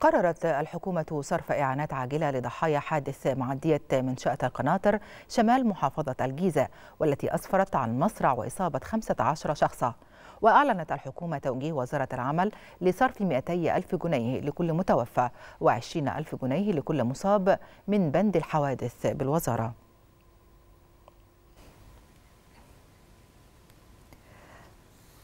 قررت الحكومة صرف إعانات عاجلة لضحايا حادث معدية منشأة القناطر شمال محافظة الجيزة والتي أسفرت عن مصرع وإصابة 15 شخصا وأعلنت الحكومة توجيه وزارة العمل لصرف 200 ألف جنيه لكل متوفى و20 ألف جنيه لكل مصاب من بند الحوادث بالوزارة